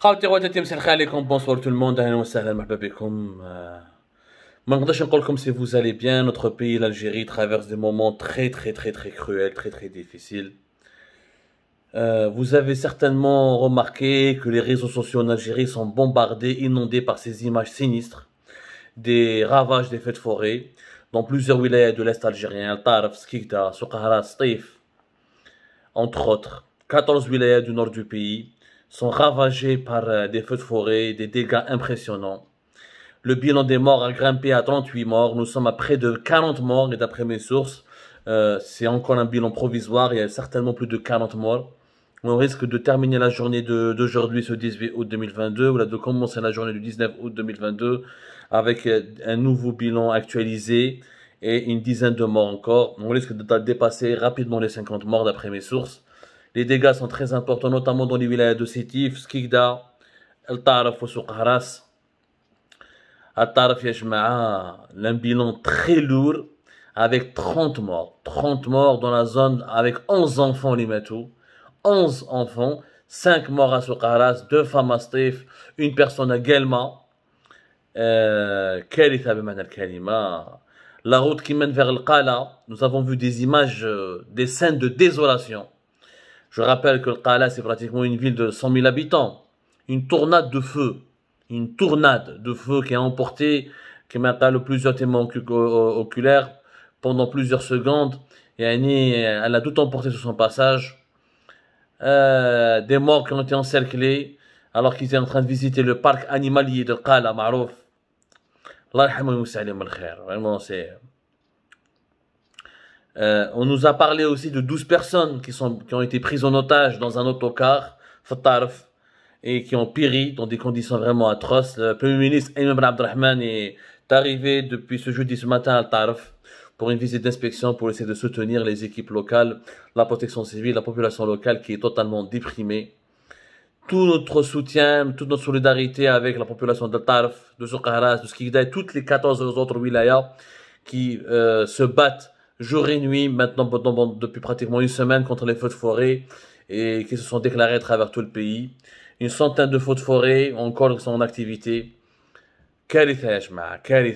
قاوتي tout le monde, بونسوار تو الموند اهلا وسهلا مرحبا بكم ما نقدرش نقول comme si vous allez bien. Notre pays, l'Algérie, traverse des moments très, très, très, très cruels, très, très difficiles. Euh, vous avez certainement remarqué que les réseaux sociaux en Algérie sont bombardés, inondés par ces images sinistres des ravages des feux de forêt dans plusieurs wilayas de l'Est algérien, Tarf, Skikda, Soukahra, Steif, entre autres. 14 wilayas du nord du pays sont ravagés par euh, des feux de forêt, des dégâts impressionnants. Le bilan des morts a grimpé à 38 morts. Nous sommes à près de 40 morts et d'après mes sources, euh, c'est encore un bilan provisoire. Il y a certainement plus de 40 morts. On risque de terminer la journée d'aujourd'hui, ce 18 août 2022, ou de commencer la journée du 19 août 2022 avec euh, un nouveau bilan actualisé et une dizaine de morts encore. On risque de dépasser rapidement les 50 morts d'après mes sources. Les dégâts sont très importants, notamment dans les villages de Sétif, Skikda, El Taraf, ou Haras. El Taraf, un bilan très lourd avec 30 morts. 30 morts dans la zone avec 11 enfants, 11 enfants, 5 morts à Sukharas, 2 femmes à Stif, une personne à Gelma. Euh, la route qui mène vers le Kala. nous avons vu des images, euh, des scènes de désolation. Je rappelle que le Qala, c'est pratiquement une ville de 100 000 habitants. Une tornade de feu, une tornade de feu qui a emporté qui m'a plusieurs témoins oculaires pendant plusieurs secondes. Et elle a tout emporté sur son passage. Euh, des morts qui ont été encerclés alors qu'ils étaient en train de visiter le parc animalier de Qala Marouf. Allah euh, on nous a parlé aussi de 12 personnes qui, qui ont été prises en otage dans un autocar, Fatarf, et qui ont péri dans des conditions vraiment atroces. Le Premier ministre Ayman Abdrahman est arrivé depuis ce jeudi ce matin à Tarf pour une visite d'inspection pour essayer de soutenir les équipes locales, la protection civile, la population locale qui est totalement déprimée. Tout notre soutien, toute notre solidarité avec la population de Tarf, de Zoukharaz, de Skikda toutes les 14 autres wilayas qui euh, se battent jour et nuit, maintenant depuis pratiquement une semaine contre les feux de forêt et qui se sont déclarés à travers tout le pays. Une centaine de feux de forêt encore sont en activité. يا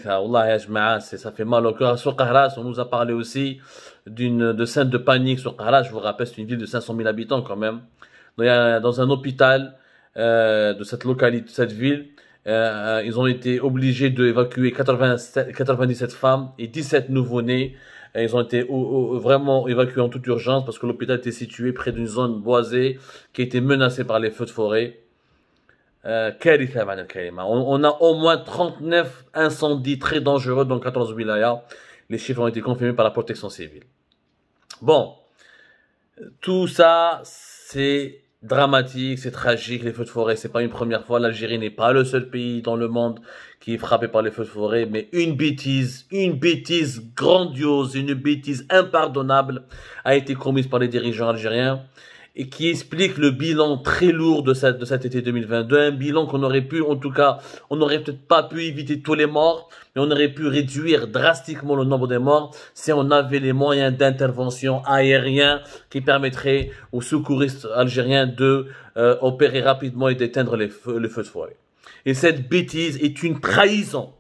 Allah yajmaa, ça fait mal au cœur sur Qahras, on nous a parlé aussi d'une de scène de panique sur Qahras, je vous rappelle c'est une ville de 500 000 habitants quand même dans un hôpital euh, de cette localité de cette ville euh, ils ont été obligés d'évacuer 97 femmes et 17 nouveau-nés ils ont été vraiment évacués en toute urgence parce que l'hôpital était situé près d'une zone boisée qui était menacée par les feux de forêt. Euh, on, a au moins 39 incendies très dangereux dans 14 wilayas. Les chiffres ont été confirmés par la protection civile. Bon, tout ça, c'est dramatique, c'est tragique, les feux de forêt, c'est pas une première fois, l'Algérie n'est pas le seul pays dans le monde qui est frappé par les feux de forêt, mais une bêtise, une bêtise grandiose, une bêtise impardonnable a été commise par les dirigeants algériens et qui explique le bilan très lourd de, de cet été 2022, un bilan qu'on aurait pu, en tout cas, on n'aurait peut-être pas pu éviter tous les morts, mais on aurait pu réduire drastiquement le nombre des morts si on avait les moyens d'intervention aérien qui permettraient aux secouristes algériens de euh, opérer rapidement et d'éteindre les feux, les feux de forêt. Et cette bêtise est une trahison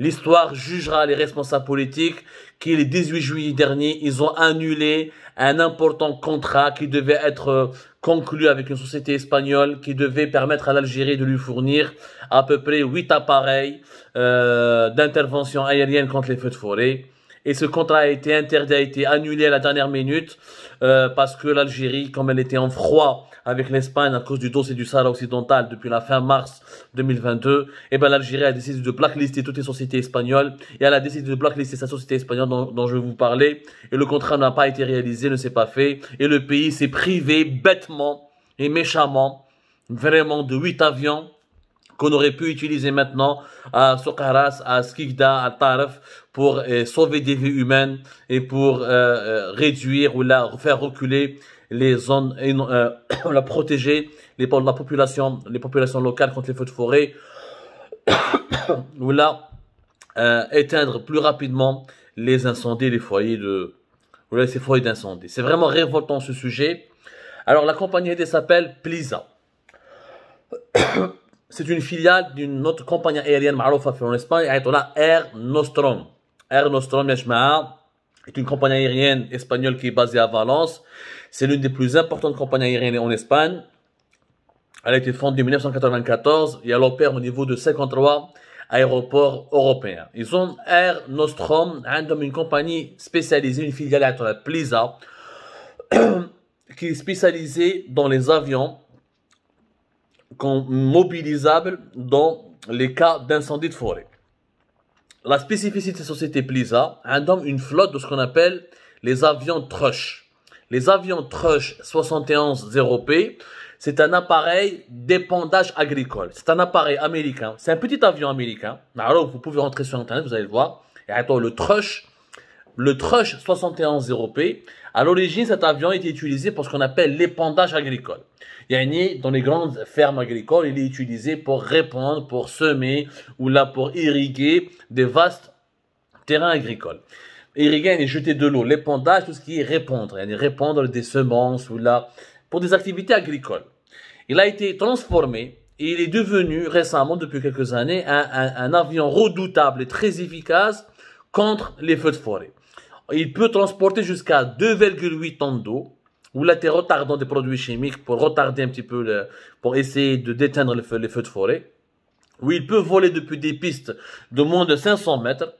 L'histoire jugera les responsables politiques qui, le 18 juillet dernier, ils ont annulé un important contrat qui devait être euh, conclu avec une société espagnole qui devait permettre à l'Algérie de lui fournir à peu près 8 appareils euh, d'intervention aérienne contre les feux de forêt. Et ce contrat a été interdit, a été annulé à la dernière minute euh, parce que l'Algérie, comme elle était en froid avec l'Espagne à cause du dossier du Sahara occidental depuis la fin mars 2022, et eh ben l'Algérie a décidé de blacklister toutes les sociétés espagnoles et elle a décidé de blacklister sa société espagnole dont, je je vous parlais. Et le contrat n'a pas été réalisé, ne s'est pas fait. Et le pays s'est privé bêtement et méchamment, vraiment, de huit avions qu'on aurait pu utiliser maintenant à Sokaras, à Skikda, à Taref, pour euh, sauver des vies humaines et pour euh, euh, réduire ou la faire reculer les zones, la protéger les, la population, les populations locales contre les feux de forêt ou la éteindre plus rapidement les incendies, les foyers de ces foyers d'incendie. C'est vraiment révoltant ce sujet. Alors la compagnie des s'appelle Plisa. c'est une filiale d'une autre compagnie aérienne fait en Espagne, la Air Nostrum. Air Nostrom, est une compagnie aérienne espagnole qui est basée à Valence. C'est l'une des plus importantes compagnies aériennes en Espagne. Elle a été fondée en 1994 et elle opère au niveau de 53 aéroports européens. Ils ont Air Nostrum, une compagnie spécialisée, une filiale à Plisa, qui est spécialisée dans les avions mobilisables dans les cas d'incendie de forêt. La spécificité de la société Plisa a une flotte de ce qu'on appelle les avions Trush. Les avions Trush 71-0P, c'est un appareil d'épandage agricole. C'est un appareil américain. C'est un petit avion américain. Alors, vous pouvez rentrer sur Internet, vous allez le voir. Et attends, le Trush, le Trush 71-0P, à l'origine, cet avion était utilisé pour ce qu'on appelle l'épandage agricole. Yani, dans les grandes fermes agricoles, il est utilisé pour répandre, pour semer ou là pour irriguer des vastes terrains agricoles. Irriguer, est jeter de l'eau. L'épandage, tout ce qui est répandre. Yani répandre des semences ou là pour des activités agricoles. Il a été transformé et il est devenu récemment, depuis quelques années, un avion redoutable et très efficace contre les feux de forêt il peut transporter jusqu'à 2,8 tonnes d'eau. Ou là, a retardant des produits chimiques pour retarder un petit peu, pour essayer de déteindre les feux, de forêt. Ou il peut voler depuis des pistes de moins de 500 mètres.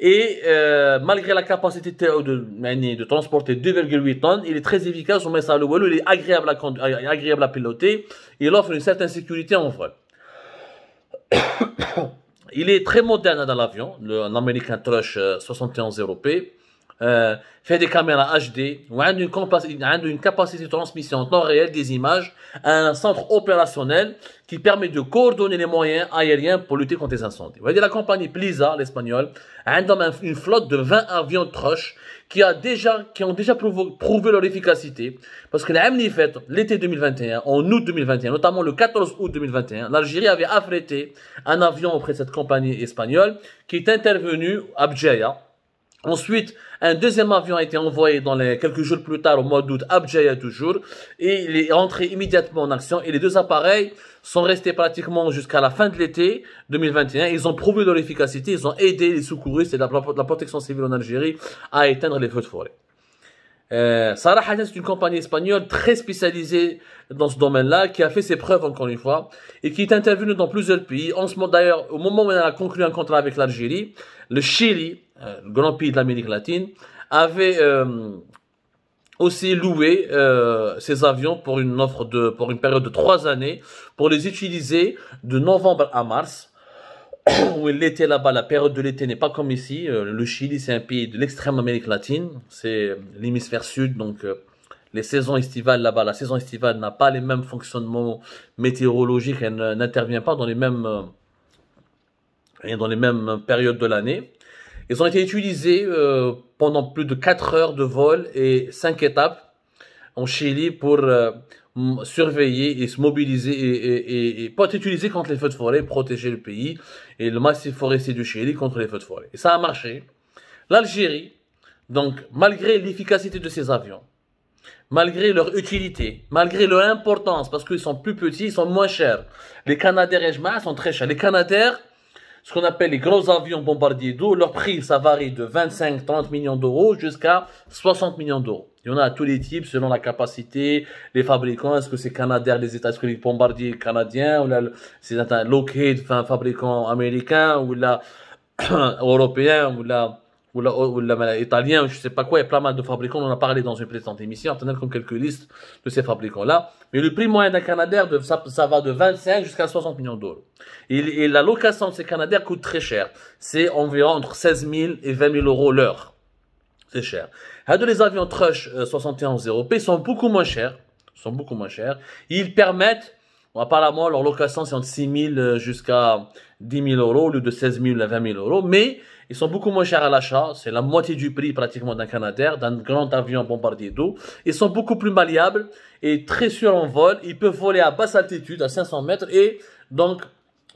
Et euh, malgré la capacité de, de, transporter 2,8 tonnes, il est très efficace, on met ça à il est agréable à, agréable à piloter, il offre une certaine sécurité en vol. il est très moderne dans l'avion, American Trush 71 euh, p euh, fait des caméras HD, un une, capacité, capacité de transmission en temps réel des images, un centre opérationnel qui permet de coordonner les moyens aériens pour lutter contre les incendies. Vous voyez, la compagnie Plisa, l'espagnole, a une flotte de 20 avions de trush qui, a déjà, qui ont déjà prouvé leur efficacité. Parce que la MNI fait l'été 2021, en août 2021, notamment le 14 août 2021, l'Algérie avait affrété un avion auprès de cette compagnie espagnole qui est intervenu à Bjaya, Ensuite, un deuxième avion a été envoyé dans les quelques jours plus tard, au mois d'août, à Abjaya toujours, et il est entré immédiatement en action. Et les deux appareils sont restés pratiquement jusqu'à la fin de l'été 2021. Ils ont prouvé leur efficacité, ils ont aidé les secouristes et la, protection civile en Algérie à éteindre les feux de forêt. Euh, Sarah c'est une compagnie espagnole très spécialisée dans ce domaine-là, qui a fait ses preuves encore une fois, et qui est intervenue dans plusieurs pays. En ce moment, d'ailleurs, au moment où elle a conclu un contrat avec l'Algérie, le Chili, euh, grand pays de l'Amérique latine, avait euh, aussi loué euh, ses ces avions pour une offre de pour une période de trois années pour les utiliser de novembre à mars où l'été là-bas la période de l'été n'est pas comme ici le Chili c'est un pays de l'extrême Amérique latine c'est l'hémisphère sud donc les saisons estivales là-bas la saison estivale n'a pas les mêmes fonctionnements météorologiques elle n'intervient pas dans les mêmes dans les mêmes périodes de l'année ils ont été utilisés euh, pendant plus de 4 heures de vol et 5 étapes en Chili pour euh, surveiller et se mobiliser et, et, et, être utilisés contre les feux de forêt, protéger le pays et le massif forestier du Chili contre les feux de forêt. Et ça a marché. L'Algérie, donc malgré l'efficacité de ces avions, malgré leur utilité, malgré leur importance, parce qu'ils sont plus petits, ils sont moins chers. Les Canadair et sont très chers. Les Canadair ce qu'on appelle les gros avions bombardiers d'eau, leur prix, ça varie de 25-30 millions d'euros jusqu'à 60 millions d'euros. Il y en a tous les types, selon la capacité, les fabricants, est-ce que c'est Canadair, les États-Unis, les bombardiers canadiens, ou là, c'est un Lockheed, un fabricant américain, ou là, européen, ou là, ou la, ou la je sais pas quoi, il y a pas mal de fabricants, on en a parlé dans une précédente émission, on a comme quelques listes de ces fabricants-là. Mais le prix moyen d'un Canadair, ça, ça, va de 25 jusqu'à 60 millions d'euros. Et, la location de ces Canadair coûte très cher. C'est environ entre 16 000 et 20 000 euros l'heure. C'est cher. Les avions Trush 71-0P euh, sont beaucoup moins chers. Sont beaucoup moins chers. Ils permettent Apparemment, leur location, c'est entre 6 000 euh, jusqu'à 10 000 euros, au lieu de 16 000 à 20 000 euros. Mais ils sont beaucoup moins chers à l'achat, c'est la moitié du prix pratiquement d'un Canadair, d'un grand avion bombardier d'eau. Ils sont beaucoup plus malléables et très sûrs en vol. Ils peuvent voler à basse altitude, à 500 mètres, et donc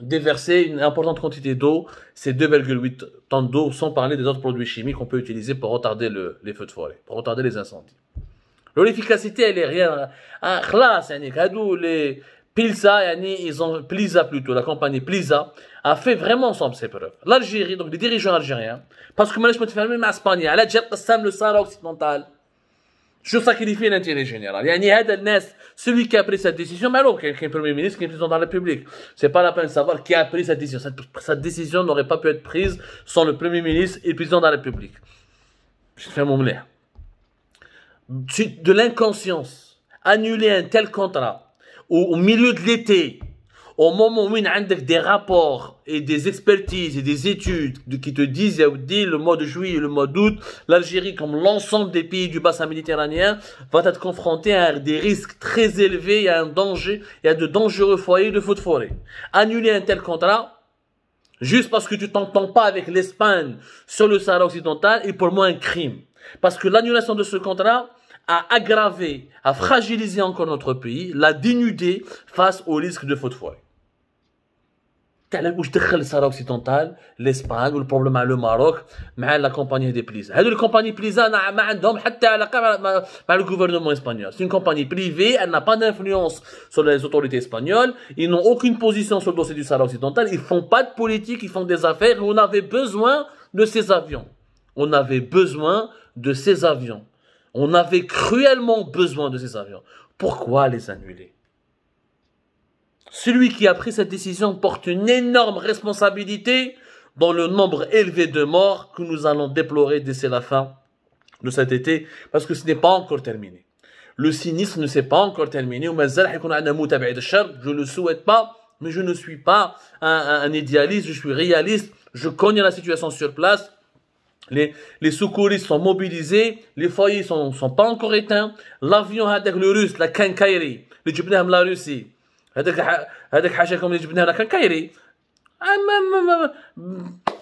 déverser une importante quantité d'eau, ces 2,8 tonnes d'eau, sans parler des autres produits chimiques qu'on peut utiliser pour retarder les feux de forêt, pour retarder les incendies. L'efficacité, elle est rien. Ah, les, Pilsa, ils ont, Plisa plutôt, la compagnie Plisa, a fait vraiment son ses preuves. L'Algérie, donc les dirigeants algériens, parce que je me suis mais l'Espagne, elle a déjà le Sahara occidental. Je sacrifie l'intérêt général. Il y a Nes, celui qui a pris cette décision, mais alors, le premier ministre, qui est président de la République. C'est pas la peine de savoir qui a pris cette décision. Cette, décision n'aurait pas pu être prise sans le premier ministre et le président de la République. Je fais mon blé. De l'inconscience, annuler un tel contrat, au milieu de l'été, au moment où il y a des rapports et des expertises et des études qui te disent, eh, le mois de juillet et le mois d'août, l'Algérie, comme l'ensemble des pays du bassin méditerranéen, va être confrontée à des risques très élevés, à un danger, et à de dangereux foyers de faute de forêt. Annuler un tel contrat, juste parce que tu t'entends pas avec l'Espagne sur le Sahara occidental, est pour moi un crime. Parce que l'annulation de ce contrat, à aggraver, à fragiliser encore notre pays, l'a dénuder face au risque de faute de تعلم واش دخل الصحراء اوكسيدونتال le problème مع occidental, Maroc, مع لا كومباني دي compagnie هادو ah, elle elle n'a pas d'influence sur les autorités espagnoles ils n'ont aucune position sur le dossier du Sahara occidental ils font pas de politique ils font des affaires on avait besoin de ces avions on avait besoin de ces avions on avait cruellement besoin de ces avions. Pourquoi les annuler Celui qui a pris cette décision porte une énorme responsabilité dans le nombre élevé de morts que nous allons déplorer dès la fin de cet été, parce que ce n'est pas encore terminé. Le sinistre ne s'est pas encore terminé. Je ne le souhaite pas, mais je ne suis pas un idéaliste, je suis réaliste, je connais la situation sur place, les, les secouristes sont mobilisés, les foyers ne sont, pas encore éteints, l'avion avec le russe, la Kankairi, اللي جبناها من لا روسي هذاك هذاك la اللي جبناها لا كانكايري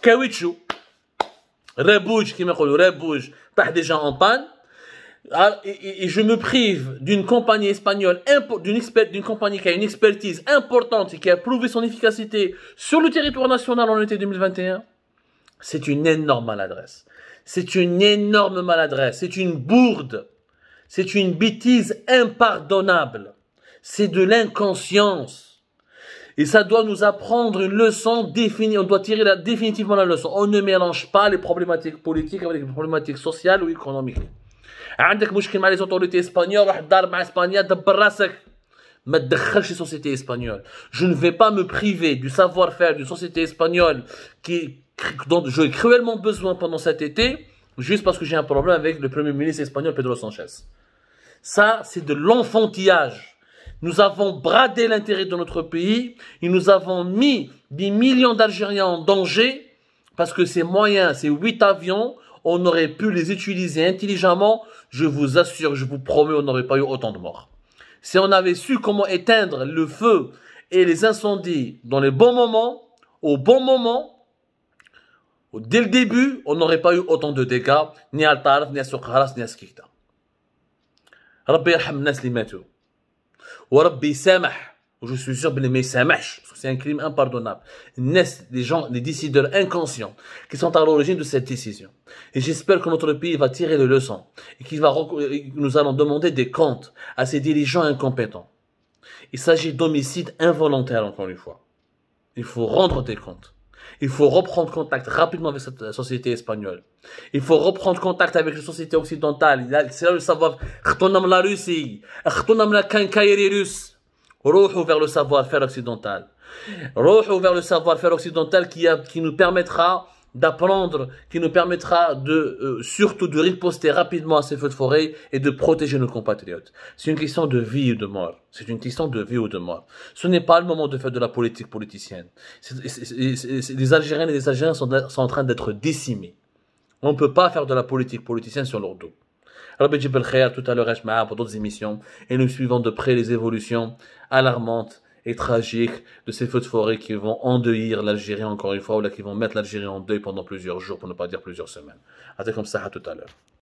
qui رابوج dit, يقولوا pas des gens en panne. Ah, et je me prive d'une compagnie espagnole, d'une compagnie qui a une expertise importante et qui a prouvé son efficacité sur le territoire national en été 2021. C'est une énorme maladresse. C'est une énorme maladresse. C'est une bourde. C'est une bêtise impardonnable. C'est de l'inconscience. Et ça doit nous apprendre une leçon définitive, On doit tirer définitivement la leçon. On ne mélange pas les problématiques politiques avec les problématiques sociales ou économiques. les autorités espagnoles, je sociétés espagnoles. Je ne vais pas me priver du savoir-faire d'une société espagnole qui dont j'ai cruellement besoin pendant cet été juste parce que j'ai un problème avec le premier ministre espagnol Pedro Sanchez. Ça, c'est de l'enfantillage. Nous avons bradé l'intérêt de notre pays et nous avons mis des millions d'Algériens en danger parce que ces moyens, ces huit avions, on aurait pu les utiliser intelligemment. Je vous assure, je vous promets, on n'aurait pas eu autant de morts. Si on avait su comment éteindre le feu et les incendies dans les bons moments, au bon moment, dès le début, on n'aurait pas eu autant de dégâts, ni à Al-Taraf, ni à Sukharas, ni à Skikta. Rabbi Je suis sûr, c'est un crime impardonnable. Naissent des gens, des décideurs inconscients qui sont à l'origine de cette décision. Et j'espère que notre pays va tirer les leçons et qu'il nous allons demander des comptes à ces dirigeants incompétents. Il s'agit d'homicides involontaires, encore une fois. Il faut rendre des comptes. Il faut reprendre contact rapidement avec la société espagnole. Il faut reprendre contact avec les société occidentale. C'est là le savoir. la Russie. la russe. vers le savoir-faire occidental. Roche ouvert le savoir-faire occidental qui, nous permettra d'apprendre, qui nous permettra euh, surtout de riposter rapidement à ces feux de forêt et de protéger nos compatriotes. C'est une question de vie ou de mort. C'est une question de vie ou de mort. Ce n'est pas le moment de faire de la politique politicienne. les Algériens et les Algériens sont, en train d'être décimés. On ne peut pas faire de la politique politicienne sur leur dos. Rabbi El Khair, tout à l'heure, pour d'autres émissions, et nous suivons de près les évolutions alarmantes et tragique de ces feux de forêt qui vont endeuillir l'Algérie encore une fois, ou là qui vont mettre l'Algérie en deuil pendant plusieurs jours, pour ne pas dire plusieurs semaines. Attends comme ça, à tout à l'heure.